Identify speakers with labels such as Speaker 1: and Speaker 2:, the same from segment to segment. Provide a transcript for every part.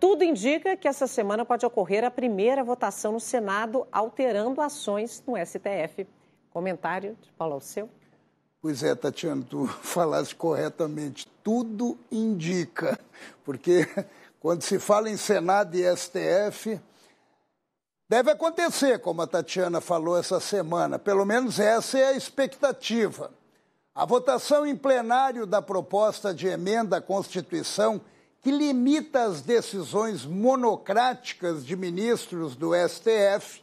Speaker 1: Tudo indica que essa semana pode ocorrer a primeira votação no Senado alterando ações no STF. Comentário de Paulo Alceu. Pois é, Tatiana, tu falaste corretamente. Tudo indica, porque quando se fala em Senado e STF, deve acontecer, como a Tatiana falou essa semana. Pelo menos essa é a expectativa. A votação em plenário da proposta de emenda à Constituição que limita as decisões monocráticas de ministros do STF.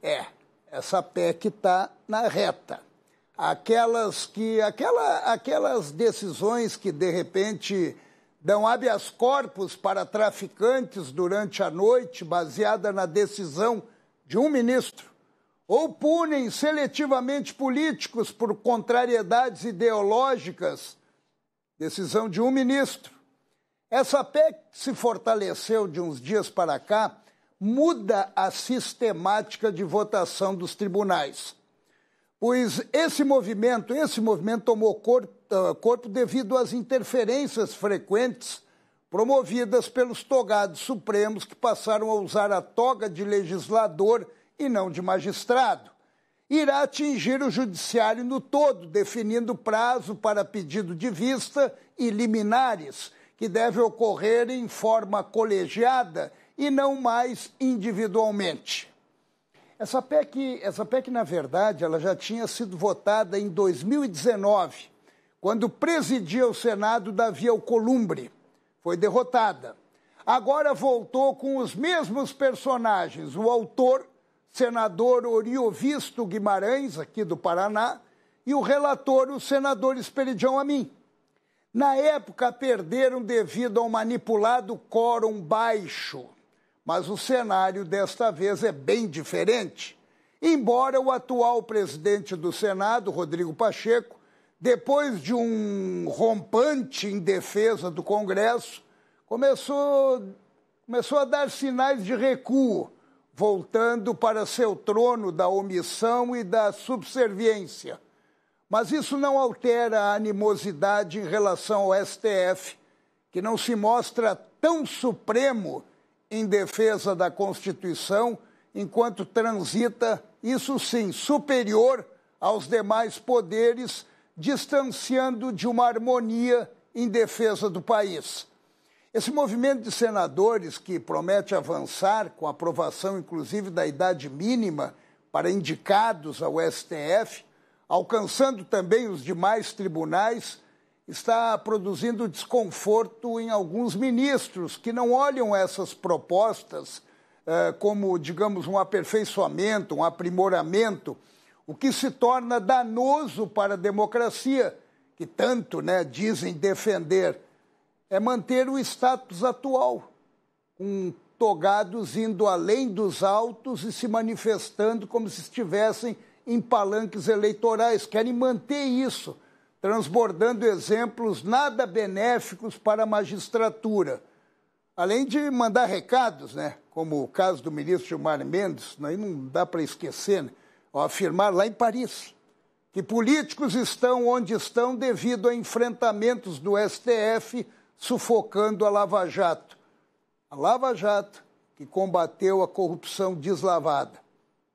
Speaker 1: É, essa PEC está na reta. Aquelas que aquela, aquelas decisões que de repente dão habeas corpus para traficantes durante a noite, baseada na decisão de um ministro, ou punem seletivamente políticos por contrariedades ideológicas, decisão de um ministro essa PEC se fortaleceu de uns dias para cá, muda a sistemática de votação dos tribunais. Pois esse movimento, esse movimento tomou corpo, ah, corpo devido às interferências frequentes promovidas pelos togados supremos que passaram a usar a toga de legislador e não de magistrado. Irá atingir o judiciário no todo, definindo prazo para pedido de vista e liminares que deve ocorrer em forma colegiada e não mais individualmente. Essa PEC, essa PEC, na verdade, ela já tinha sido votada em 2019, quando presidia o Senado Davi Alcolumbre. Foi derrotada. Agora voltou com os mesmos personagens, o autor, senador Oriovisto Guimarães, aqui do Paraná, e o relator, o senador Esperidião Amin. Na época, perderam devido ao manipulado quórum baixo, mas o cenário desta vez é bem diferente. Embora o atual presidente do Senado, Rodrigo Pacheco, depois de um rompante em defesa do Congresso, começou, começou a dar sinais de recuo, voltando para seu trono da omissão e da subserviência. Mas isso não altera a animosidade em relação ao STF, que não se mostra tão supremo em defesa da Constituição, enquanto transita, isso sim, superior aos demais poderes, distanciando de uma harmonia em defesa do país. Esse movimento de senadores que promete avançar com a aprovação, inclusive, da idade mínima para indicados ao STF, alcançando também os demais tribunais, está produzindo desconforto em alguns ministros que não olham essas propostas eh, como, digamos, um aperfeiçoamento, um aprimoramento, o que se torna danoso para a democracia, que tanto né, dizem defender, é manter o status atual, com togados indo além dos altos e se manifestando como se estivessem em palanques eleitorais, querem manter isso, transbordando exemplos nada benéficos para a magistratura. Além de mandar recados, né? como o caso do ministro Gilmar Mendes, aí né, não dá para esquecer, né? Ao afirmar lá em Paris que políticos estão onde estão devido a enfrentamentos do STF sufocando a Lava Jato. A Lava Jato que combateu a corrupção deslavada.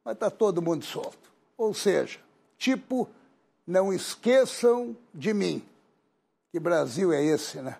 Speaker 1: Mas está todo mundo solto. Ou seja, tipo, não esqueçam de mim. Que Brasil é esse, né?